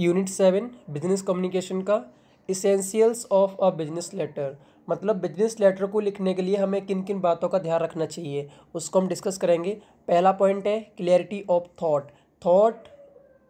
unit seven business communication का essentials of a business letter मतलब business letter को लिखने के लिए हमें किन किन बातों का ध्यान रखना चाहिए उसको हम डिस्कस करेंगे पहला पॉइंट है क्लियरिटी ऑफ थॉट थॉट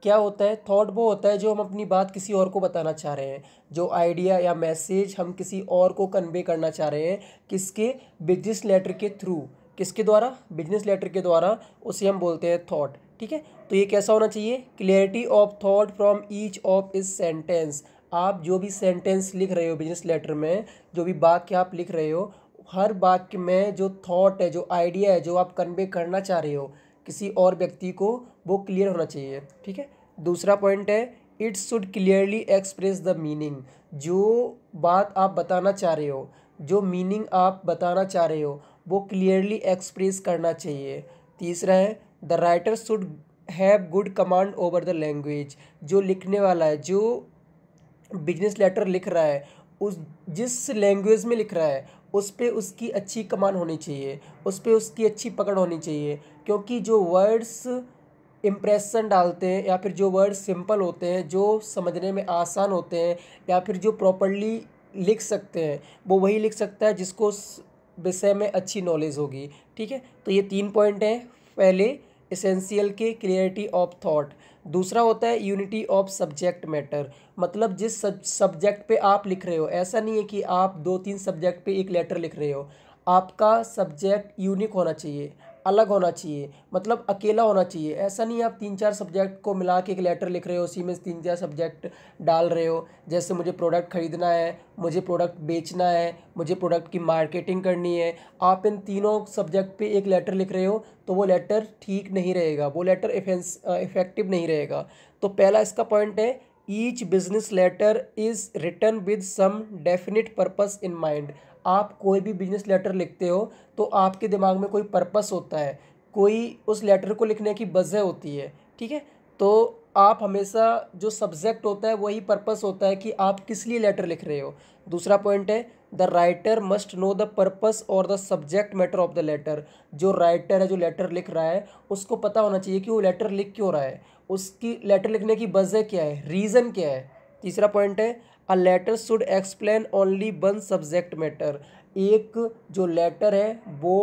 क्या होता है थॉट वो होता है जो हम अपनी बात किसी और को बताना चाह रहे हैं जो आइडिया या मैसेज हम किसी और को कन्वे करना चाह रहे हैं किसके बिजनेस लेटर के थ्रू किसके द्वारा बिजनेस लेटर के द्वारा उसे हम बोलते हैं थॉट ठीक है तो ये कैसा होना चाहिए clarity of thought from each of this sentence आप जो भी सेंटेंस लिख रहे हो बिजनेस लेटर में जो भी वाक्य आप लिख रहे हो हर वाक्य में जो थॉट है जो आइडिया है जो आप कन्वे करना चाह रहे हो किसी और व्यक्ति को वो क्लियर होना चाहिए ठीक है दूसरा पॉइंट है it should clearly express the meaning जो बात आप बताना चाह रहे हो जो मीनिंग आप बताना चाह रहे हो वो क्लियरली एक्सप्रेस करना चाहिए तीसरा है the writer should have good command over the language जो लिखने वाला है जो बिजनेस लेटर लिख रहा है उस जिस लैंग्वेज में लिख रहा है उस पर उसकी अच्छी कमान होनी चाहिए उस पर उसकी अच्छी पकड़ होनी चाहिए क्योंकि जो वर्ड्स इम्प्रेशन डालते हैं या फिर जो वर्ड सिंपल होते हैं जो समझने में आसान होते हैं या फिर जो प्रॉपरली लिख सकते हैं वो वही लिख सकता है जिसको उस विषय में अच्छी नॉलेज होगी ठीक है तो ये तीन पॉइंट हैं पहले एसेंशियल के क्लियरिटी ऑफ थाट दूसरा होता है यूनिटी ऑफ सब्जेक्ट मैटर मतलब जिस सब्जेक्ट पे आप लिख रहे हो ऐसा नहीं है कि आप दो तीन सब्जेक्ट पे एक लेटर लिख रहे हो आपका सब्जेक्ट यूनिक होना चाहिए अलग होना चाहिए मतलब अकेला होना चाहिए ऐसा नहीं आप तीन चार सब्जेक्ट को मिला के एक लेटर लिख रहे हो उसी में तीन चार सब्जेक्ट डाल रहे हो जैसे मुझे प्रोडक्ट ख़रीदना है मुझे प्रोडक्ट बेचना है मुझे प्रोडक्ट की मार्केटिंग करनी है आप इन तीनों सब्जेक्ट पे एक लेटर लिख रहे हो तो वो लेटर ठीक नहीं रहेगा वो लेटर इफेंस इफ़ेक्टिव नहीं रहेगा तो पहला इसका पॉइंट है each business letter is written with some definite purpose in mind आप कोई भी बिजनेस लेटर लिखते हो तो आपके दिमाग में कोई पर्पस होता है कोई उस लेटर को लिखने की वजह होती है ठीक है तो आप हमेशा जो सब्जेक्ट होता है वही पर्पस होता है कि आप किस लिए लेटर लिख रहे हो दूसरा पॉइंट है the writer must know the purpose और the subject matter of the letter जो राइटर है जो लेटर लिख रहा है उसको पता होना चाहिए कि वो लेटर लिख क्यों रहा है उसकी लेटर लिखने की वजह क्या है रीज़न क्या है तीसरा पॉइंट है a letter should explain only one subject matter एक जो लेटर है वो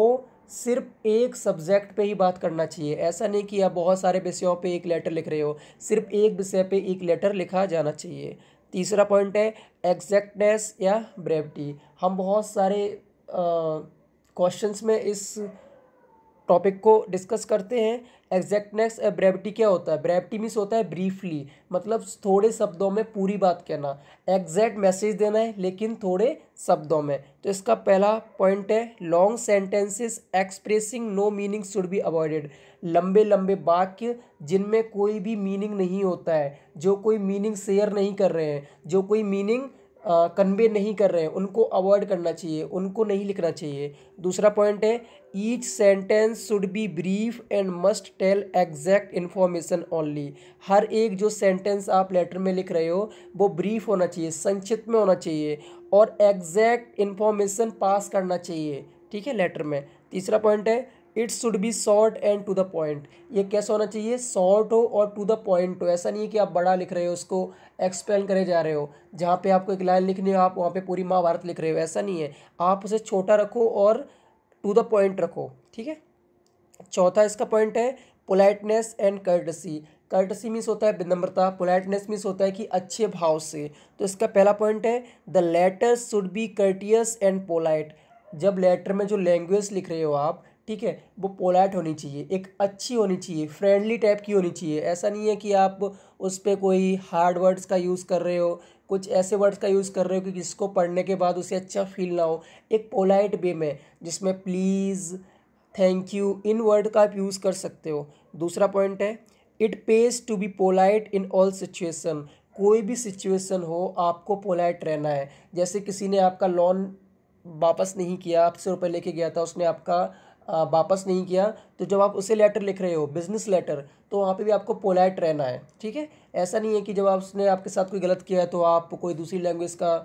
सिर्फ एक सब्जेक्ट पे ही बात करना चाहिए ऐसा नहीं कि आप बहुत सारे विषयों पे एक लेटर लिख रहे हो सिर्फ एक विषय पे एक लेटर लिखा जाना चाहिए तीसरा पॉइंट है एग्जैक्टनेस या ब्रेविटी हम बहुत सारे क्वेश्चंस में इस टॉपिक को डिस्कस करते हैं एग्जैक्टनेस ब्रेविटी क्या होता है ब्रेविटी मीन्स होता है ब्रीफली मतलब थोड़े शब्दों में पूरी बात कहना एग्जैक्ट मैसेज देना है लेकिन थोड़े शब्दों में तो इसका पहला पॉइंट है long sentences expressing no meaning should be avoided लंबे लंबे वाक्य जिनमें कोई भी मीनिंग नहीं होता है जो कोई मीनिंग शेयर नहीं कर रहे हैं जो कोई मीनिंग कन्वे नहीं कर रहे हैं उनको अवॉइड करना चाहिए उनको नहीं लिखना चाहिए दूसरा पॉइंट है each sentence should be brief and must tell exact information only हर एक जो सेंटेंस आप लेटर में लिख रहे हो वो ब्रीफ होना चाहिए संक्षिप्त में होना चाहिए और एग्जैक्ट इन्फॉर्मेशन पास करना चाहिए ठीक है लेटर में तीसरा पॉइंट है it's should be short and to the point ये कैसा होना चाहिए शॉर्ट हो और टू द पॉइंट हो ऐसा नहीं है कि आप बड़ा लिख रहे हो उसको एक्सप्लेन करे जा रहे हो जहाँ पे आपको एक लाइन लिखनी हो आप वहाँ पे पूरी महाभारत लिख रहे हो ऐसा नहीं है आप उसे छोटा रखो और टू द पॉइंट रखो ठीक है चौथा इसका पॉइंट है politeness and courtesy courtesy means होता है विनम्रता पोलाइटनेस मीन्स होता है कि अच्छे भाव से तो इसका पहला पॉइंट है the letter should be courteous and polite जब लेटर में जो लैंग्वेज लिख रहे हो आप ठीक है वो पोलाइट होनी चाहिए एक अच्छी होनी चाहिए फ्रेंडली टाइप की होनी चाहिए ऐसा नहीं है कि आप उस पर कोई हार्ड वर्ड्स का यूज़ कर रहे हो कुछ ऐसे वर्ड्स का यूज़ कर रहे हो कि जिसको पढ़ने के बाद उसे अच्छा फील ना हो एक पोलाइट वे में जिसमें please thank you in word का आप यूज़ कर सकते हो दूसरा पॉइंट है it pays to be polite in all situation कोई भी सिचुएसन हो आपको पोलाइट रहना है जैसे किसी ने आपका लोन वापस नहीं किया आप रुपये लेके गया था उसने आपका वापस नहीं किया तो जब आप उसे लेटर लिख रहे हो बिजनेस लेटर तो वहाँ पे भी आपको पोलाइट रहना है ठीक है ऐसा नहीं है कि जब आप उसने आपके साथ कोई गलत किया है तो आप कोई दूसरी लैंग्वेज का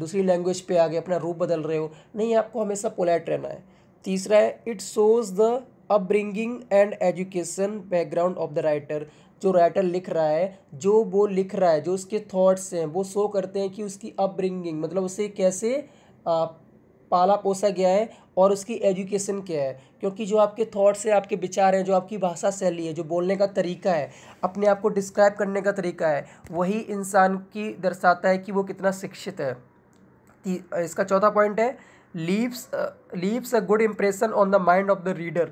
दूसरी लैंग्वेज पे आगे अपना रूप बदल रहे हो नहीं आपको हमेशा पोलाइट रहना है तीसरा है it shows the upbringing and education background of the writer जो राइटर लिख रहा है जो वो लिख रहा है जो उसके थाट्स हैं वो शो करते हैं कि उसकी अपब्रिंगिंग मतलब उसे कैसे पाला पोसा गया है और उसकी एजुकेशन क्या है क्योंकि जो आपके थॉट्स हैं आपके विचार हैं जो आपकी भाषा शैली है जो बोलने का तरीका है अपने आप को डिस्क्राइब करने का तरीका है वही इंसान की दर्शाता है कि वो कितना शिक्षित है इसका चौथा पॉइंट है leaves leaves a good impression on the mind of the reader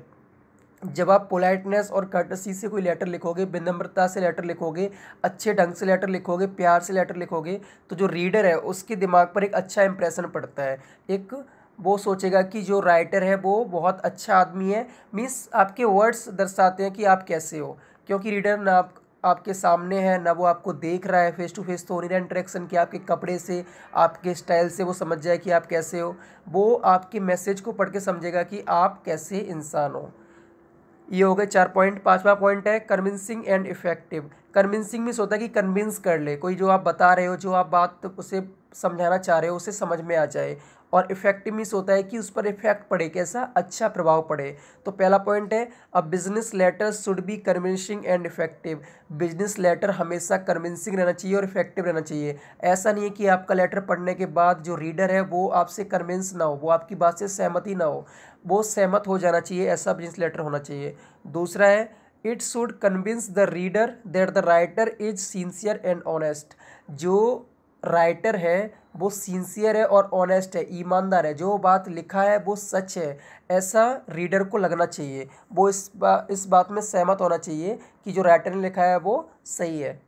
जब आप पोलाइटनेस और कर्टसी से कोई लेटर लिखोगे विनम्रता से लेटर लिखोगे अच्छे ढंग से लेटर लिखोगे प्यार से लेटर लिखोगे तो जो रीडर है उसके दिमाग पर एक अच्छा इंप्रेशन पड़ता है एक वो सोचेगा कि जो राइटर है वो बहुत अच्छा आदमी है मीन्स आपके वर्ड्स दर्शाते हैं कि आप कैसे हो क्योंकि रीडर ना आप आपके सामने है ना वो आपको देख रहा है फेस टू फेस तो नहीं रहा इंटरेक्शन कि आपके कपड़े से आपके स्टाइल से वो समझ जाए कि आप कैसे हो वो आपके मैसेज को पढ़ के समझेगा कि आप कैसे इंसान हो ये हो गए चार पॉइंट पाँचवा पॉइंट है convincing and effective convincing means होता है कि कन्विंस कर ले कोई जो आप बता रहे हो जो आप बात उसे समझाना चाह रहे हो उसे समझ में आ जाए और इफेक्टिव मिस होता है कि उस पर इफेक्ट पड़े कैसा अच्छा प्रभाव पड़े तो पहला पॉइंट है a business letter should be convincing and effective business letter हमेशा कन्विंसिंग रहना चाहिए और इफेक्टिव रहना चाहिए ऐसा नहीं है कि आपका लेटर पढ़ने के बाद जो रीडर है वो आपसे कन्विंस ना हो वो आपकी बात से सहमति ना हो वो सहमत हो जाना चाहिए ऐसा बिजनेस लेटर होना चाहिए दूसरा है it should convince the reader that the writer is sincere and honest जो राइटर है वो सिंसियर है और ऑनेस्ट है ईमानदार है जो बात लिखा है वो सच है ऐसा रीडर को लगना चाहिए वो इस बा, इस बात में सहमत होना चाहिए कि जो राइटर ने लिखा है वो सही है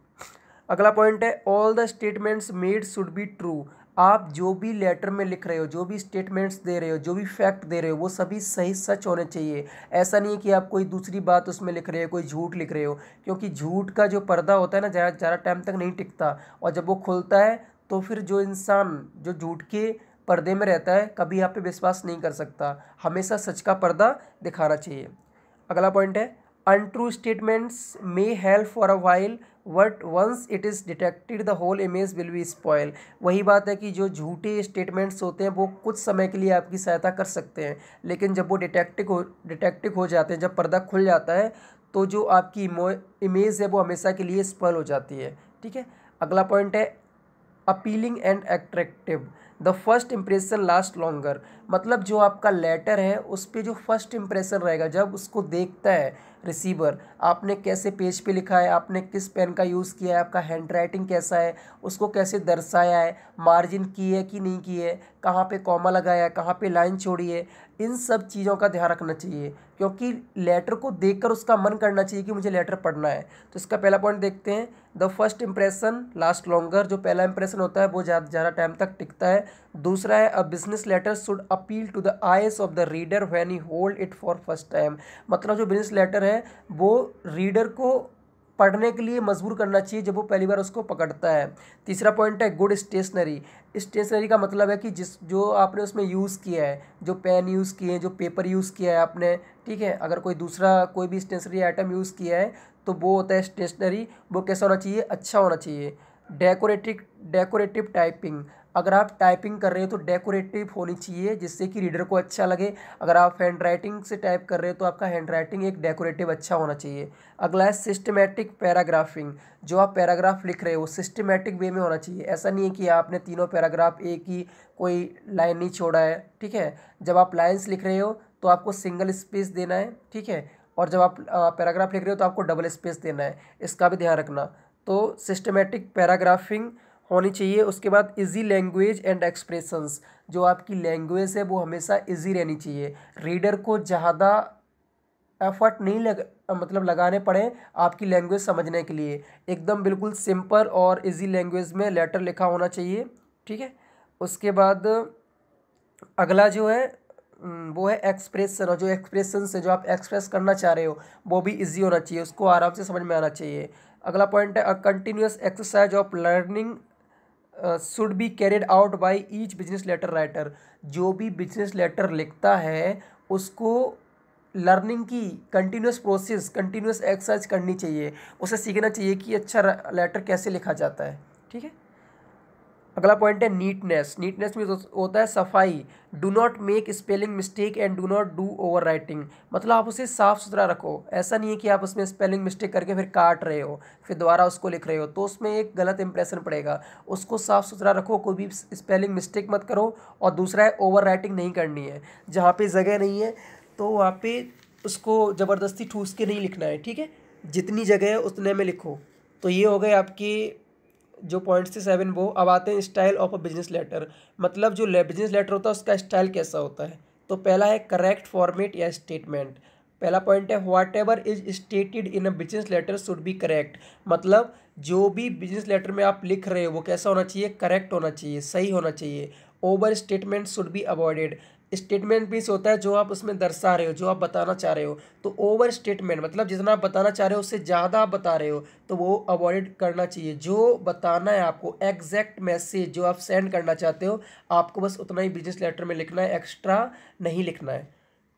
अगला पॉइंट है all the statements made should be true आप जो भी लेटर में लिख रहे हो जो भी स्टेटमेंट्स दे रहे हो जो भी फैक्ट दे रहे हो वो सभी सही सच होने चाहिए ऐसा नहीं है कि आप कोई दूसरी बात उसमें लिख रहे हो कोई झूठ लिख रहे हो क्योंकि झूठ का जो पर्दा होता है ना ज़्यादा ज़्यादा टाइम तक नहीं टिकता और जब वो खुलता है तो फिर जो इंसान जो झूठ के पर्दे में रहता है कभी आप पे विश्वास नहीं कर सकता हमेशा सच का पर्दा दिखाना चाहिए अगला पॉइंट है untrue statements may help for a while but once it is detected the whole image will be spoil वही बात है कि जो झूठे स्टेटमेंट्स होते हैं वो कुछ समय के लिए आपकी सहायता कर सकते हैं लेकिन जब वो डिटेक्टिव हो डिटेक्टिव हो जाते हैं जब पर्दा खुल जाता है तो जो आपकी इमेज है वो हमेशा के लिए स्पॉयल हो जाती है ठीक है अगला पॉइंट है appealing and attractive the first impression last longer मतलब जो आपका लेटर है उस पर जो फर्स्ट इम्प्रेशन रहेगा जब उसको देखता है रिसीवर आपने कैसे पेज पे लिखा है आपने किस पेन का यूज़ किया है आपका हैंड राइटिंग कैसा है उसको कैसे दर्शाया है मार्जिन की है कि नहीं की है कहाँ पे कॉमा लगाया है कहाँ पे लाइन छोड़ी है इन सब चीज़ों का ध्यान रखना चाहिए क्योंकि लेटर को देखकर उसका मन करना चाहिए कि मुझे लेटर पढ़ना है तो इसका पहला पॉइंट देखते हैं the first impression last longer जो पहला इंप्रेशन होता है वो ज़्यादा ज़्यादा टाइम तक टिकता है दूसरा है a business letter should appeal to the eyes of the reader when he hold it for first time मतलब जो बिजनेस लेटर है वो रीडर को पढ़ने के लिए मजबूर करना चाहिए जब वो पहली बार उसको पकड़ता है तीसरा पॉइंट है गुड स्टेशनरी स्टेशनरी का मतलब है कि जिस जो आपने उसमें यूज़ किया है जो पेन यूज़ किए हैं जो पेपर यूज़ किया है आपने ठीक है अगर कोई दूसरा कोई भी स्टेशनरी आइटम यूज़ किया है तो वो होता है स्टेशनरी वो कैसा होना चाहिए अच्छा होना चाहिए डेकोरेटिव डेकोरेटिव टाइपिंग अगर आप टाइपिंग कर रहे हो तो डेकोरेटिव होनी चाहिए जिससे कि रीडर को अच्छा लगे अगर आप हैंड राइटिंग से टाइप कर रहे हो तो आपका हैंड राइटिंग एक डेकोरेटिव अच्छा होना चाहिए अगला है सिस्टमेटिक पैराग्राफिंग जो आप पैराग्राफ लिख रहे हो सिस्टमेटिक वे में होना चाहिए ऐसा नहीं है कि आपने तीनों पैराग्राफ एक ही कोई लाइन नहीं छोड़ा है ठीक है जब आप लाइन्स लिख रहे हो तो आपको सिंगल स्पेस देना है ठीक है और जब आप पैराग्राफ लिख रहे हो तो आपको डबल स्पेस देना है इसका भी ध्यान रखना तो सिस्टमेटिक पैराग्राफिंग होनी चाहिए उसके बाद इजी लैंग्वेज एंड एक्सप्रेशंस जो आपकी लैंग्वेज है वो हमेशा इजी रहनी चाहिए रीडर को ज़्यादा एफर्ट नहीं लग मतलब लगाने पड़े आपकी लैंग्वेज समझने के लिए एकदम बिल्कुल सिंपल और इजी लैंग्वेज में लेटर लिखा होना चाहिए ठीक है उसके बाद अगला जो है हम्म, वो है एक्सप्रेसन जो एक्सप्रेशन से जो आप एक्सप्रेस करना चाह रहे हो वो भी इजी होना चाहिए उसको आराम से समझ में आना चाहिए अगला पॉइंट है continuous exercise of learning should be carried out by each business letter writer जो भी बिजनेस लेटर लिखता है उसको लर्निंग की कंटिन्यूस प्रोसेस कंटिन्यूस एक्सरसाइज करनी चाहिए उसे सीखना चाहिए कि अच्छा लेटर कैसे लिखा जाता है ठीक है अगला पॉइंट है नीटनेस नीटनेस में होता है सफाई do not make spelling mistake and do not do over writing मतलब आप उसे साफ़ सुथरा रखो ऐसा नहीं है कि आप उसमें स्पेलिंग मिस्टेक करके फिर काट रहे हो फिर दोबारा उसको लिख रहे हो तो उसमें एक गलत इंप्रेशन पड़ेगा उसको साफ़ सुथरा रखो कोई भी स्पेलिंग मिस्टेक मत करो और दूसरा है ओवर राइटिंग नहीं करनी है जहाँ पर जगह नहीं है तो वहाँ पर उसको ज़बरदस्ती ठूस के नहीं लिखना है ठीक है जितनी जगह है उतने में लिखो तो ये हो गए आपकी जो पॉइंट्स थे सेवन वो अब आते हैं style of a business letter मतलब जो बिजनेस लेटर होता है उसका स्टाइल कैसा होता है तो पहला है करेक्ट फॉर्मेट या स्टेटमेंट पहला पॉइंट है whatever is stated in a business letter should be correct मतलब जो भी बिजनेस लेटर में आप लिख रहे हो वो कैसा होना चाहिए करेक्ट होना चाहिए सही होना चाहिए over statement should be avoided statement piece होता है जो आप उसमें दर्शा रहे हो जो आप बताना चाह रहे हो तो ओवर स्टेटमेंट मतलब जितना आप बताना चाह रहे हो उससे ज़्यादा आप बता रहे हो तो वो अवॉइड करना चाहिए जो बताना है आपको एग्जैक्ट मैसेज जो आप सेंड करना चाहते हो आपको बस उतना ही बिजनेस लेटर में लिखना है एक्स्ट्रा नहीं लिखना है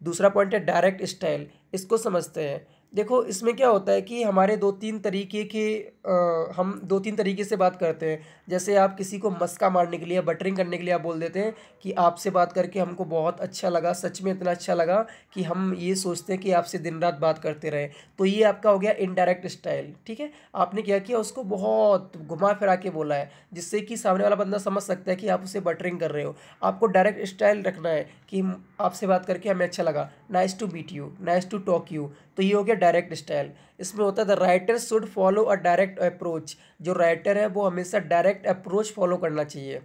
दूसरा पॉइंट है डायरेक्ट स्टाइल इसको समझते हैं देखो इसमें क्या होता है कि हमारे दो तीन तरीके के आ, हम दो तीन तरीके से बात करते हैं जैसे आप किसी को मस्का मारने के लिए बटरिंग करने के लिए आप बोल देते हैं कि आपसे बात करके हमको बहुत अच्छा लगा सच में इतना अच्छा लगा कि हम ये सोचते हैं कि आपसे दिन रात बात करते रहें तो ये आपका हो गया इनडायरेक्ट स्टाइल ठीक है आपने क्या किया उसको बहुत घुमा फिरा के बोला है जिससे कि सामने वाला बंदा समझ सकता है कि आप उसे बटरिंग कर रहे हो आपको डायरेक्ट स्टाइल रखना है कि आपसे बात करके हमें अच्छा लगा nice to meet you nice to talk you तो ये हो गया डायरेक्ट स्टाइल इसमें होता है the writer should follow a direct approach जो राइटर है वो हमेशा डायरेक्ट अप्रोच फॉलो करना चाहिए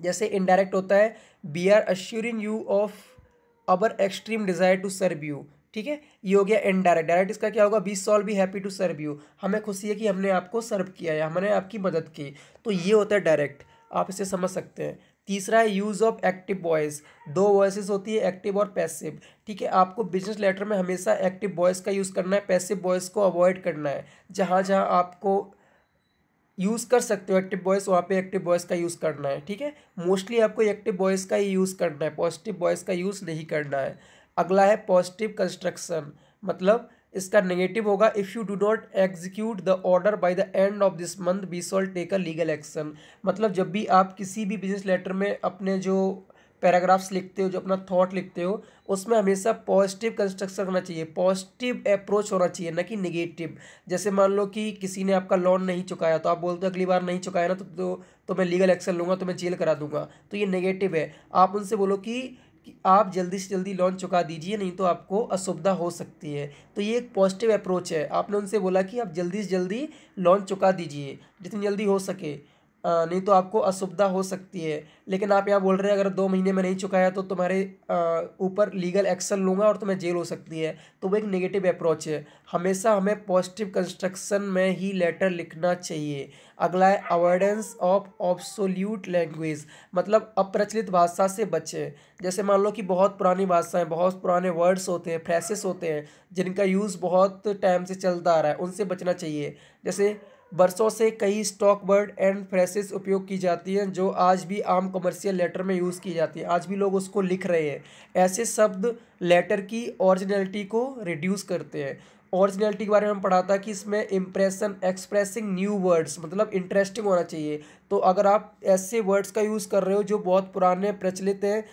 जैसे इनडायरेक्ट होता है we are assuring you of our extreme desire to serve you ठीक है ये हो गया इनडायरेक्ट डायरेक्ट इसका क्या होगा we shall be happy to serve you हमें खुशी है कि हमने आपको सर्व किया है हमने आपकी मदद की तो ये होता है डायरेक्ट आप इसे समझ सकते हैं तीसरा है यूज़ ऑफ एक्टिव वॉइस दो वॉइसेस होती है एक्टिव और पैसिव ठीक है आपको बिजनेस लेटर में हमेशा एक्टिव वॉइस का यूज़ करना है पैसिव वॉइस को अवॉइड करना है जहाँ जहाँ आपको यूज़ कर सकते हो एक्टिव वॉइस वहाँ पे एक्टिव वॉइस का यूज़ करना है ठीक है मोस्टली आपको एक्टिव वॉइस का ही यूज़ करना है पॉजिटिव वॉइस का यूज़ नहीं करना है अगला है पॉजिटिव कंस्ट्रक्शन मतलब इसका नेगेटिव होगा if you do not execute the order by the end of this month we shall take a legal action मतलब जब भी आप किसी भी बिजनेस लेटर में अपने जो पैराग्राफ्स लिखते हो जो अपना थॉट लिखते हो उसमें हमेशा पॉजिटिव कंस्ट्रक्शन होना चाहिए पॉजिटिव अप्रोच होना चाहिए ना कि निगेटिव जैसे मान लो कि किसी ने आपका लोन नहीं चुकाया तो आप बोलते हो अगली बार नहीं चुकाया ना तो, तो, तो मैं लीगल एक्शन लूँगा तो मैं जेल करा दूंगा तो ये नेगेटिव है आप उनसे बोलो कि कि आप जल्दी से जल्दी लोन चुका दीजिए नहीं तो आपको असुविधा हो सकती है तो ये एक पॉजिटिव अप्रोच है आपने उनसे बोला कि आप जल्दी से जल्दी लोन चुका दीजिए जितनी जल्दी हो सके नहीं तो आपको असुविधा हो सकती है लेकिन आप यहाँ बोल रहे हैं अगर दो महीने में नहीं चुकाया तो तुम्हारे ऊपर लीगल एक्शन लूँगा और तुम्हें जेल हो सकती है तो वो एक नेगेटिव अप्रोच है हमेशा हमें पॉजिटिव कंस्ट्रक्शन में ही लेटर लिखना चाहिए अगला है अवॉइडेंस ऑफ ऑब्सोल्यूट लैंग्वेज मतलब अप्रचलित भाषा से बचें जैसे मान लो कि बहुत पुरानी भाषाएँ बहुत पुराने वर्ड्स होते हैं फ्रेसेस होते हैं जिनका यूज़ बहुत टाइम से चलता आ रहा है उनसे बचना चाहिए जैसे बरसों से कई स्टॉक वर्ड एंड फ्रेसेस उपयोग की जाती हैं जो आज भी आम कमर्शियल लेटर में यूज़ की जाती हैं आज भी लोग उसको लिख रहे हैं ऐसे शब्द लेटर की ओरिजिनलिटी को रिड्यूस करते हैं ओरिजिनलिटी के बारे में हम पढ़ा था कि इसमें इम्प्रेशन एक्सप्रेसिंग न्यू वर्ड्स मतलब इंटरेस्टिंग होना चाहिए तो अगर आप ऐसे वर्ड्स का यूज़ कर रहे हो जो बहुत पुराने प्रचलित हैं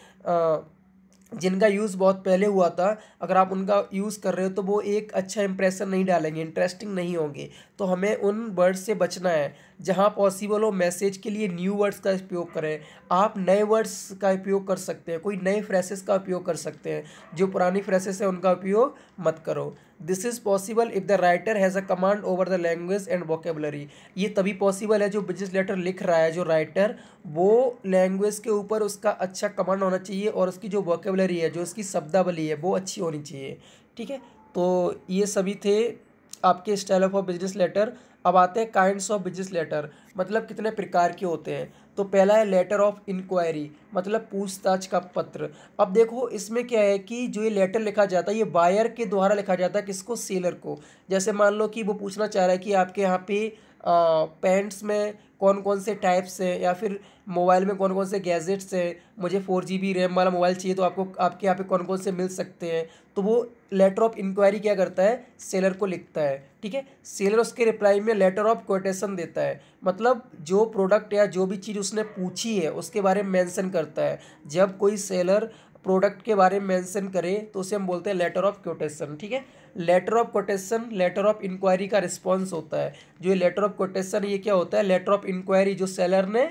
जिनका यूज़ बहुत पहले हुआ था अगर आप उनका यूज़ कर रहे हो तो वो एक अच्छा इंप्रेशन नहीं डालेंगे इंटरेस्टिंग नहीं होंगे तो हमें उन वर्ड्स से बचना है जहाँ पॉसिबल हो मैसेज के लिए न्यू वर्ड्स का उपयोग करें आप नए वर्ड्स का उपयोग कर सकते हैं कोई नए फ्रेसेस का उपयोग कर सकते हैं जो पुरानी फ्रेसेस हैं उनका उपयोग मत करो this is possible if the writer has a command over the language and vocabulary ये तभी पॉसिबल है जो बिजनेस लेटर लिख रहा है जो राइटर वो लैंग्वेज के ऊपर उसका अच्छा कमांड होना चाहिए और उसकी जो वोकेबलरी है जो उसकी शब्दावली है वो अच्छी होनी चाहिए ठीक है तो ये सभी थे आपके स्टाइल ऑफ बिजनेस लेटर अब आते हैं काइंड्स ऑफ बिजनेस लेटर मतलब कितने प्रकार के होते हैं तो पहला है लेटर ऑफ इंक्वायरी मतलब पूछताछ का पत्र अब देखो इसमें क्या है कि जो ये लेटर लिखा जाता है ये बायर के द्वारा लिखा जाता है किसको सेलर को जैसे मान लो कि वो पूछना चाह रहा है कि आपके यहाँ पे पैंट्स में कौन कौन से टाइप्स हैं या फिर मोबाइल में कौन कौन से गैजेट्स हैं मुझे फोर जी बी रैम वाला मोबाइल चाहिए तो आपको आपके यहाँ पे कौन कौन से मिल सकते हैं तो वो लेटर ऑफ इंक्वायरी क्या करता है सेलर को लिखता है ठीक है सेलर उसके रिप्लाई में लेटर ऑफ कोटेशन देता है मतलब जो प्रोडक्ट या जो भी चीज़ उसने पूछी है उसके बारे में मैंसन करता है जब कोई सेलर प्रोडक्ट के बारे में मैंसन करे तो उसे हम बोलते हैं लेटर ऑफ कोटेशन ठीक है letter of quotation letter of inquiry का रिस्पॉन्स होता है जो ये लेटर ऑफ कोटेशन ये क्या होता है लेटर ऑफ इंक्वायरी जो सेलर ने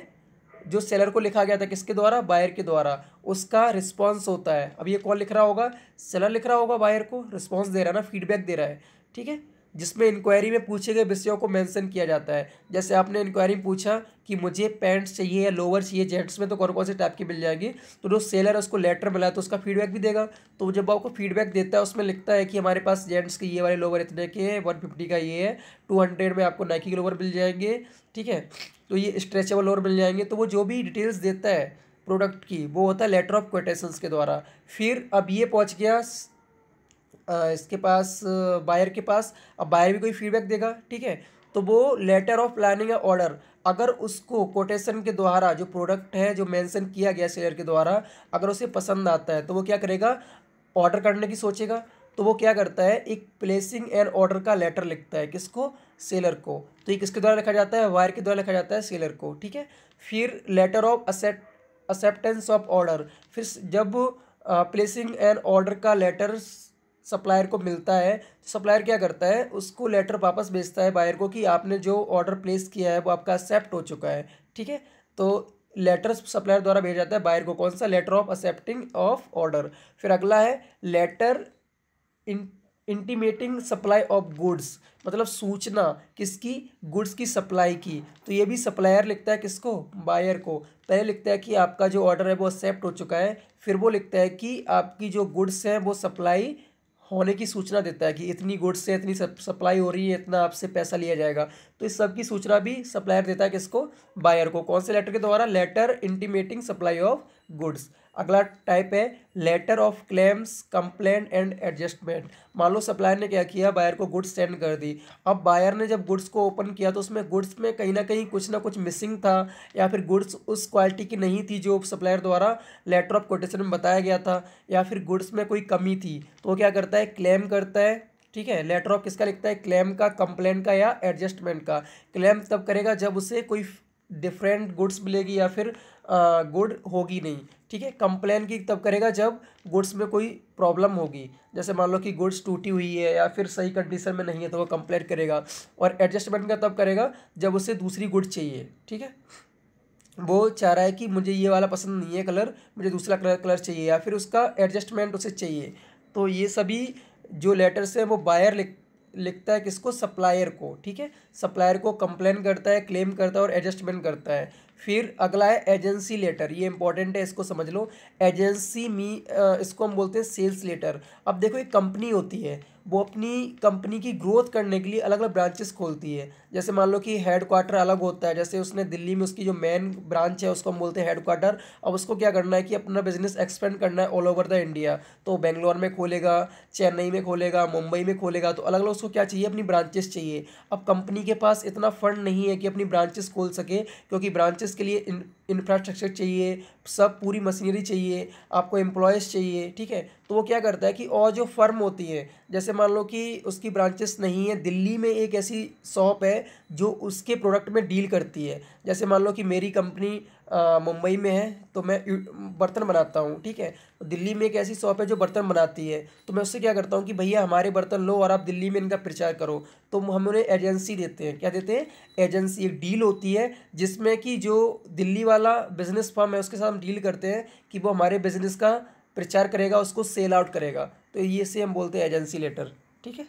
जो सेलर को लिखा गया था किसके द्वारा बायर के द्वारा उसका रिस्पॉन्स होता है अब ये कौन लिख रहा होगा सेलर लिख रहा होगा बायर को रिस्पॉन्स दे रहा है ना फीडबैक दे रहा है ठीक है जिसमें इंक्वायरी में पूछे गए विषयों को मेंशन किया जाता है जैसे आपने इंक्वायरी में पूछा कि मुझे पैंट्स चाहिए या लोवर चाहिए जेंट्स में तो कौन कौन से टाइप की मिल जाएगी तो जो सेलर उसको लेटर मिला तो उसका फीडबैक भी देगा तो जब आपको फीडबैक देता है उसमें लिखता है कि हमारे पास जेंट्स के ये वाले लोअर इतने के हैं वन फिफ्टी का ये है टू हंड्रेड में आपको नाइकी के लोअर मिल जाएंगे ठीक है तो ये स्ट्रेचेबल लोअर मिल जाएंगे तो वो जो भी डिटेल्स देता है प्रोडक्ट की वो होता है लेटर ऑफ कोटेशंस के द्वारा फिर अब ये पहुँच गया इसके पास बायर के पास अब बायर भी कोई फीडबैक देगा ठीक है तो वो लेटर ऑफ प्लानिंग या ऑर्डर अगर उसको कोटेशन के द्वारा जो प्रोडक्ट है जो मेंशन किया गया सेलर के द्वारा अगर उसे पसंद आता है तो वो क्या करेगा ऑर्डर करने की सोचेगा तो वो क्या करता है एक प्लेसिंग एंड ऑर्डर का लेटर लिखता है किसको सेलर को तो ये किसके द्वारा लिखा जाता है वायर के द्वारा लिखा जाता है सेलर को ठीक है फिर letter of accept acceptance of order फिर जब प्लेसिंग एंड ऑर्डर का लेटर सप्लायर को मिलता है तो सप्लायर क्या करता है उसको लेटर वापस भेजता है बायर को कि आपने जो ऑर्डर प्लेस किया है वो आपका एक्सेप्ट हो चुका है ठीक है तो लेटर सप्लायर द्वारा भेजा जाता है बायर को कौन सा letter of accepting of order फिर अगला है letter in intimating supply of goods मतलब सूचना किसकी गुड्स की सप्लाई की तो ये भी सप्लायर लिखता है किसको बायर को पहले लिखता है कि आपका जो ऑर्डर है वो एक्सेप्ट हो चुका है फिर वो लिखता है कि आपकी जो गुड्स हैं वो सप्लाई होने की सूचना देता है कि इतनी गुड्स से इतनी सप्लाई हो रही है इतना आपसे पैसा लिया जाएगा तो इस सब की सूचना भी सप्लायर देता है किसको बायर को कौन से लेटर के द्वारा letter intimating supply of goods अगला टाइप है letter of claims complain and adjustment मान लो सप्लायर ने क्या किया बायर को गुड्स सेंड कर दी अब बायर ने जब गुड्स को ओपन किया तो उसमें गुड्स में कहीं ना कहीं कुछ ना कुछ मिसिंग था या फिर गुड्स उस क्वालिटी की नहीं थी जो सप्लायर द्वारा लेटर ऑफ कोटेशन में बताया गया था या फिर गुड्स में कोई कमी थी तो क्या करता है क्लेम करता है ठीक है लेटर ऑफ किसका लिखता है क्लेम का कंप्लेंट का या एडजस्टमेंट का क्लेम तब करेगा जब उसे कोई डिफरेंट गुड्स मिलेगी या फिर गुड होगी नहीं ठीक है कंप्लेन की तब करेगा जब गुड्स में कोई प्रॉब्लम होगी जैसे मान लो कि गुड्स टूटी हुई है या फिर सही कंडीशन में नहीं है तो वो कंप्लेन करेगा और एडजस्टमेंट का तब करेगा जब उसे दूसरी गुड चाहिए ठीक है वो चाह रहा है कि मुझे ये वाला पसंद नहीं है कलर मुझे दूसरा कलर कलर चाहिए या फिर उसका एडजस्टमेंट उसे चाहिए तो ये सभी जो लेटर्स हैं वो बायर लिख लिखता है किसको सप्लायर को ठीक है सप्लायर को कंप्लेन करता है क्लेम करता है और एडजस्टमेंट करता है फिर अगला है एजेंसी लेटर ये इंपॉर्टेंट है इसको समझ लो एजेंसी मी इसको हम बोलते हैं सेल्स लेटर अब देखो एक कंपनी होती है वो अपनी कंपनी की ग्रोथ करने के लिए अलग अलग ब्रांचेस खोलती है जैसे मान लो कि हेड क्वार्टर अलग होता है जैसे उसने दिल्ली में उसकी जो मेन ब्रांच है उसको हम बोलते हैं हेड क्वार्टर अब उसको क्या करना है कि अपना बिजनेस एक्सपेंड करना है ऑल ओवर द इंडिया तो बेंगलोर में खोलेगा चेन्नई में खोलेगा मुंबई में खोलेगा तो अलग अलग उसको क्या चाहिए अपनी ब्रांचेस चाहिए अब कंपनी के पास इतना फंड नहीं है कि अपनी ब्रांचेस खोल सके क्योंकि ब्रांचेस इसके के लिए इंफ्रास्ट्रक्चर चाहिए सब पूरी मशीनरी चाहिए आपको एम्प्लॉयज़ चाहिए ठीक है तो वो क्या करता है कि और जो फर्म होती है जैसे मान लो कि उसकी ब्रांचेस नहीं है दिल्ली में एक ऐसी शॉप है जो उसके प्रोडक्ट में डील करती है जैसे मान लो कि मेरी कंपनी मुंबई में है तो मैं बर्तन बनाता हूँ ठीक है तो दिल्ली में एक ऐसी शॉप है जो बर्तन बनाती है तो मैं उससे क्या करता हूँ कि भैया हमारे बर्तन लो और आप दिल्ली में इनका प्रचार करो तो हम उन्हें एजेंसी देते हैं क्या देते हैं एजेंसी एक डील होती है जिसमें कि जो दिल्ली वाला बिजनेस फर्म है उसके साथ हम डील करते हैं कि वो हमारे बिजनेस का प्रचार करेगा उसको सेल आउट करेगा तो ये से हम बोलते हैं एजेंसी लेटर ठीक है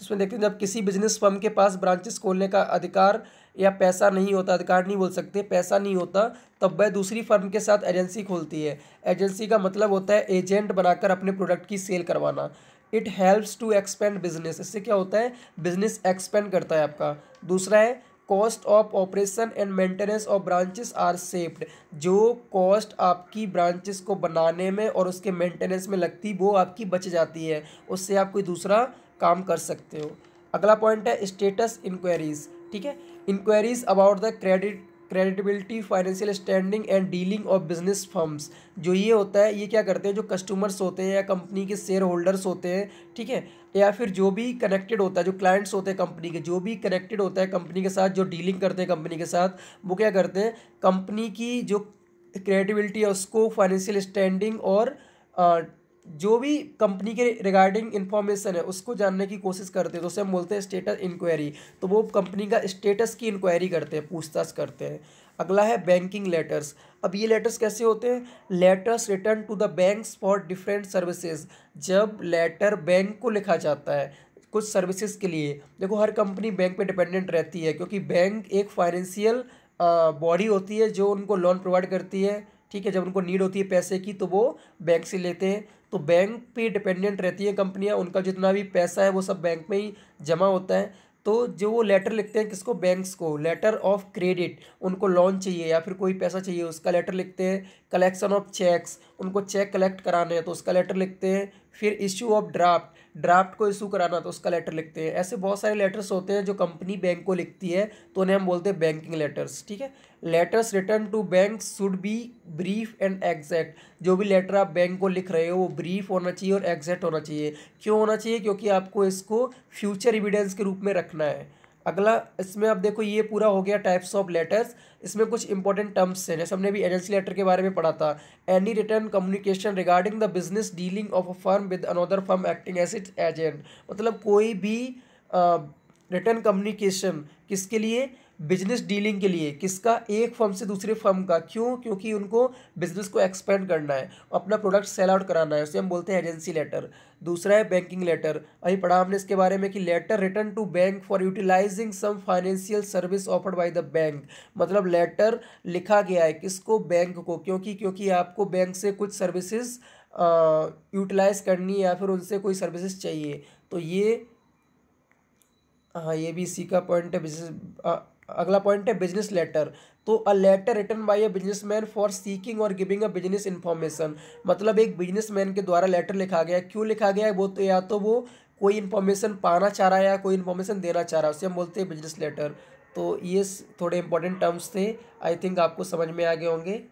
उसमें तो देखते हैं जब किसी बिजनेस फर्म के पास ब्रांचेस खोलने का अधिकार या पैसा नहीं होता अधिकार नहीं बोल सकते पैसा नहीं होता तब वह दूसरी फर्म के साथ एजेंसी खोलती है एजेंसी का मतलब होता है एजेंट बनाकर अपने प्रोडक्ट की सेल करवाना it helps to expand business इससे क्या होता है बिजनेस एक्सपेंड करता है आपका दूसरा है cost of operation and maintenance of branches are saved जो कॉस्ट आपकी ब्रांचेस को बनाने में और उसके मेंटेनेंस में लगती वो आपकी बच जाती है उससे आप कोई दूसरा काम कर सकते हो अगला पॉइंट है स्टेटस इंक्वायरीज़ ठीक है inquiries about the credit credibility financial standing and dealing of business firms जो ये होता है ये क्या करते हैं जो कस्टमर्स होते हैं या कंपनी के शेयर होल्डर्स होते हैं ठीक है या फिर जो भी कनेक्टेड होता है जो क्लाइंट्स होते हैं कंपनी के जो भी कनेक्टेड होता है कंपनी के साथ जो डीलिंग करते हैं कंपनी के साथ वो क्या करते हैं कंपनी की जो क्रेडिबिलिटी है उसको फाइनेंशियल स्टैंडिंग और जो भी कंपनी के रिगार्डिंग इन्फॉर्मेशन है उसको जानने की कोशिश करते हैं तो उसे हम बोलते हैं स्टेटस इंक्वायरी तो वो कंपनी का स्टेटस की इंक्वायरी करते हैं पूछताछ करते हैं अगला है बैंकिंग लेटर्स अब ये लेटर्स कैसे होते हैं letters written to the banks for different services जब लेटर बैंक को लिखा जाता है कुछ सर्विसेज के लिए देखो हर कंपनी बैंक पे डिपेंडेंट रहती है क्योंकि बैंक एक फाइनेंशियल बॉडी होती है जो उनको लोन प्रोवाइड करती है ठीक है जब उनको नीड होती है पैसे की तो वो बैंक से लेते हैं तो बैंक पे डिपेंडेंट रहती है कंपनियां उनका जितना भी पैसा है वो सब बैंक में ही जमा होता है तो जो वो लेटर लिखते हैं किसको बैंक्स को लेटर ऑफ क्रेडिट उनको लोन चाहिए या फिर कोई पैसा चाहिए उसका लेटर लिखते हैं कलेक्शन ऑफ चेक्स उनको चेक कलेक्ट कराने हैं तो उसका लेटर लिखते हैं फिर इशू ऑफ ड्राफ्ट ड्राफ्ट को इशू कराना तो उसका लेटर लिखते हैं ऐसे बहुत सारे लेटर्स होते हैं जो कंपनी बैंक को लिखती है तो उन्हें हम बोलते हैं बैंकिंग लेटर्स ठीक है letters written to bank should be brief and exact जो भी लेटर आप बैंक को लिख रहे हो वो ब्रीफ होना चाहिए और एग्जैक्ट होना चाहिए क्यों होना चाहिए क्योंकि आपको इसको फ्यूचर एविडेंस के रूप में रखना है अगला इसमें आप देखो ये पूरा हो गया टाइप्स ऑफ लेटर्स इसमें कुछ इंपॉर्टेंट टर्म्स हैं जैसे हमने भी एजेंसी लेटर के बारे में पढ़ा था any written communication regarding the business dealing of a firm with another firm acting as it agent मतलब कोई भी रिटर्न uh, कम्युनिकेशन किसके लिए बिजनेस डीलिंग के लिए किसका एक फर्म से दूसरे फर्म का क्यों क्योंकि उनको बिजनेस को एक्सपेंड करना है अपना प्रोडक्ट सेल आउट कराना है उसे हम बोलते हैं एजेंसी लेटर दूसरा है बैंकिंग लेटर अभी पढ़ा हमने इसके बारे में कि letter written to bank for utilising some financial service offered by the bank मतलब लेटर लिखा गया है किसको बैंक को क्योंकि क्योंकि आपको बैंक से कुछ सर्विसेज यूटिलाइज करनी है या फिर उनसे कोई सर्विसेज चाहिए तो ये हाँ ये भी इसी का पॉइंट है बिजनेस अगला पॉइंट है बिजनेस लेटर तो a letter written by a businessman for seeking और गिविंग अ बिजनेस इन्फॉर्मेशन मतलब एक बिजनेसमैन के द्वारा लेटर लिखा गया क्यों लिखा गया है वो तो या तो वो कोई इन्फॉर्मेशन पाना चाह रहा है या कोई इन्फॉर्मेशन देना चाह रहा है उसे हम बोलते हैं बिजनेस लेटर तो ये थोड़े इंपॉर्टेंट टर्म्स थे आई थिंक आपको समझ में आ गए होंगे